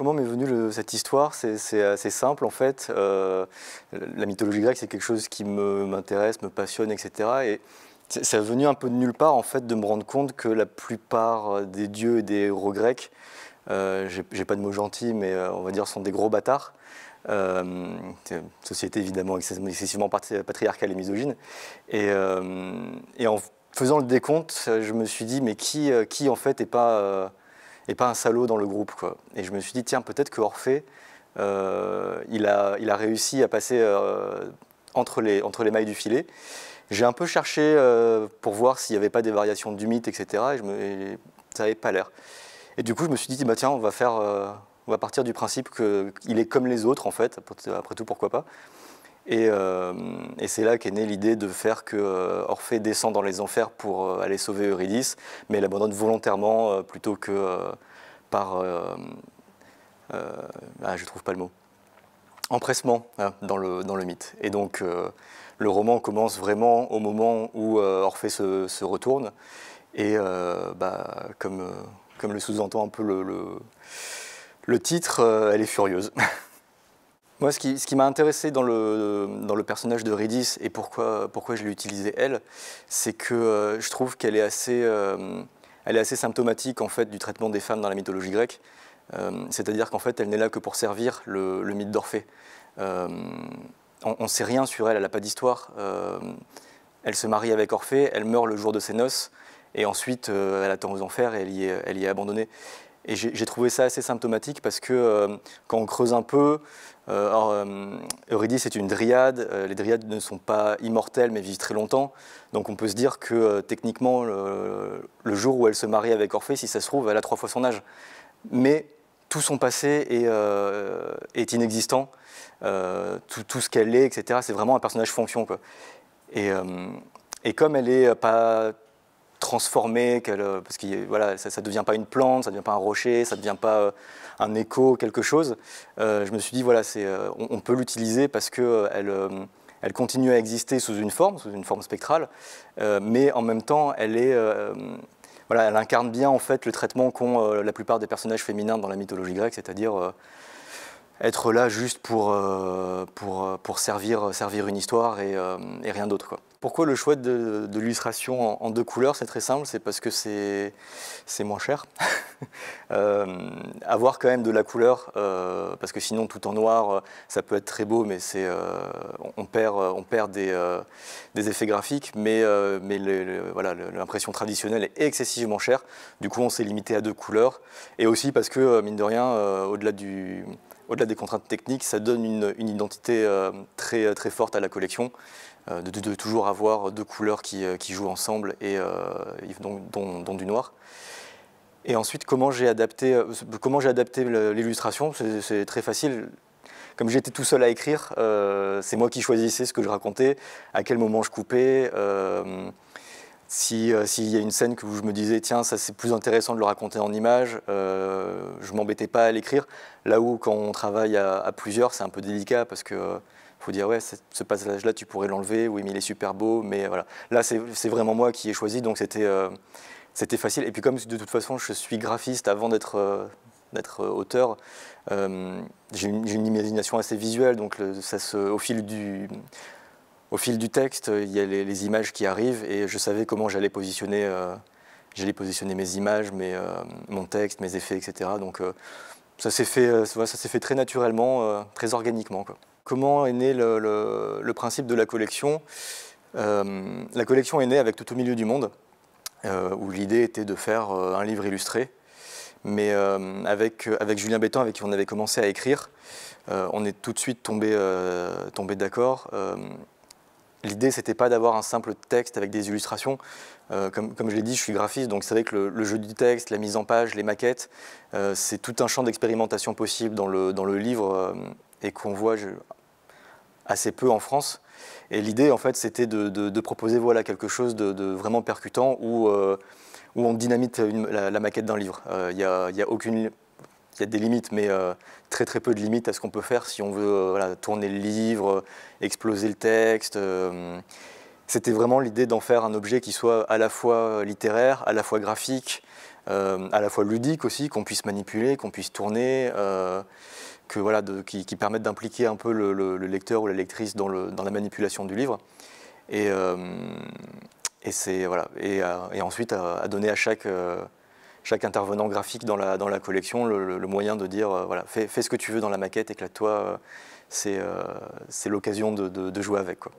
Comment m'est venue cette histoire C'est assez simple en fait. Euh, la mythologie grecque, c'est quelque chose qui m'intéresse, me, passionne, etc. Et ça est venu un peu de nulle part en fait de me rendre compte que la plupart des dieux et des héros grecs, euh, j'ai pas de mots gentils, mais euh, on va dire sont des gros bâtards. Euh, société évidemment excessivement patriarcale et misogyne. Et, en faisant le décompte, je me suis dit, mais qui, qui en fait n'est pas et pas un salaud dans le groupe. Quoi. Et je me suis dit, tiens, peut-être que Orphée, euh, il, a, il a réussi à passer euh, entre, les, entre les mailles du filet. J'ai un peu cherché euh, pour voir s'il n'y avait pas des variations du mythe, etc. Et, je me, ça n'avait pas l'air. Et du coup, je me suis dit, bah, tiens, on va, faire, on va partir du principe qu'il est comme les autres, en fait. Après tout, pourquoi pas euh, et, c'est là qu'est née l'idée de faire que euh, Orphée descend dans les enfers pour euh, aller sauver Eurydice, mais abandonne volontairement plutôt que par... ah, je trouve pas le mot empressement hein, dans, le, mythe. Et donc, le roman commence vraiment au moment où Orphée se, retourne. Et bah, comme, le sous-entend un peu le titre, elle est furieuse. Moi, ce qui, m'a intéressé dans le, dans le personnage de Redis et pourquoi, pourquoi je l'ai utilisé elle, c'est que euh, je trouve qu'elle est, assez, euh, est assez symptomatique en fait, du traitement des femmes dans la mythologie grecque. Euh, c'est-à-dire qu'en fait, elle n'est là que pour servir le, mythe d'Orphée. on ne sait rien sur elle, elle n'a pas d'histoire. elle se marie avec Orphée, elle meurt le jour de ses noces, et ensuite, elle attend aux enfers et elle elle y est abandonnée. Et j'ai trouvé ça assez symptomatique parce que euh, quand on creuse un peu, euh, euh Eurydice est une dryade, euh, les dryades ne sont pas immortelles mais vivent très longtemps, donc on peut se dire que techniquement, le, jour où elle se marie avec Orphée, si ça se trouve, elle a trois fois son âge. Mais tout son passé est, est inexistant, tout, tout, ce qu'elle est, etc. C'est vraiment un personnage fonction. Et, et comme elle n'est pas transformée, euh, parce que voilà, ça ne devient pas une plante, ça ne devient pas un rocher, ça ne devient pas euh, un écho, quelque chose. Euh, je me suis dit, voilà, on, on, peut l'utiliser parce qu'elle elle continue à exister sous une forme, sous une forme spectrale, mais en même temps, elle est... voilà, elle incarne bien en fait le traitement qu'ont la plupart des personnages féminins dans la mythologie grecque, c'est-à-dire être là juste pour, pour, pour servir, servir une histoire et, et rien d'autre. Pourquoi le choix de, l'illustration en, deux couleurs C'est très simple, c'est parce que c'est moins cher. Euh, avoir quand même de la couleur, euh, parce que sinon tout en noir, euh, ça peut être très beau, mais c'est on, perd, des, effets graphiques, mais, l'impression traditionnelle est excessivement chère. Du coup, on s'est limité à deux couleurs, et aussi parce que, mine de rien, au-delà du au-delà des contraintes techniques, ça donne une, identité euh, très, euh, très forte à la collection, euh, de, toujours avoir deux couleurs qui, jouent ensemble, et dont, dont, du noir. Et ensuite, comment j'ai adapté, comment j'ai adapté l'illustration C'est très facile. Comme j'étais tout seul à écrire, c'est moi qui choisissais ce que je racontais, à quel moment je coupais euh, s'il y a une scène que je me disais, tiens, ça c'est plus intéressant de le raconter en images, euh, je m'embêtais pas à l'écrire. Là où quand on travaille à, plusieurs, c'est un peu délicat parce que euh, faut dire, ouais, ce passage-là, tu pourrais l'enlever, oui, mais il est super beau, mais voilà. Là, c'est vraiment moi qui ai choisi, donc c'était euh, c'était facile. Et puis comme de toute façon, je suis graphiste avant d'être d'être auteur, j'ai une, imagination assez visuelle, donc ça se, au fil du, au fil du texte, euh, il y a les, images qui arrivent et je savais comment j'allais positionner, euh, positionner mes images, euh, mon texte, mes effets, etc. Donc ça s'est fait, très naturellement, très organiquement. Comment est né le, principe de la collection La collection est née avec tout au milieu du monde, où l'idée était de faire un livre illustré. Mais avec, Julien Béton, avec qui on avait commencé à écrire, on est tout de suite tombé d'accord. L'idée, c'était pas d'avoir un simple texte avec des illustrations. Euh, comme, je l'ai dit, je suis graphiste, donc c'est vrai que le, jeu du texte, la mise en page, les maquettes, euh, c'est tout un champ d'expérimentation possible dans le, dans le livre euh, et qu'on voit assez peu en France. Et l'idée, en fait, c'était de, proposer voilà, quelque chose de, vraiment percutant où, où on dynamite la, maquette d'un livre. Il n'y a, aucune il y a des limites, mais euh, très très peu de limites à ce qu'on peut faire si on veut euh, tourner le livre, exploser le texte. Euh, c'était vraiment l'idée d'en faire un objet qui soit à la fois littéraire, à la fois graphique, à la fois ludique aussi, qu'on puisse manipuler, qu'on puisse tourner, que, voilà, qui, permette d'impliquer un peu le, lecteur ou la lectrice dans, la manipulation du livre. Et, et, voilà, et, ensuite à, donner à chaque chaque intervenant graphique dans la, collection le, moyen de dire euh, voilà, fais, ce que tu veux dans la maquette, éclate-toi. Euh, euh, c'est l'occasion de, de, jouer avec. Quoi.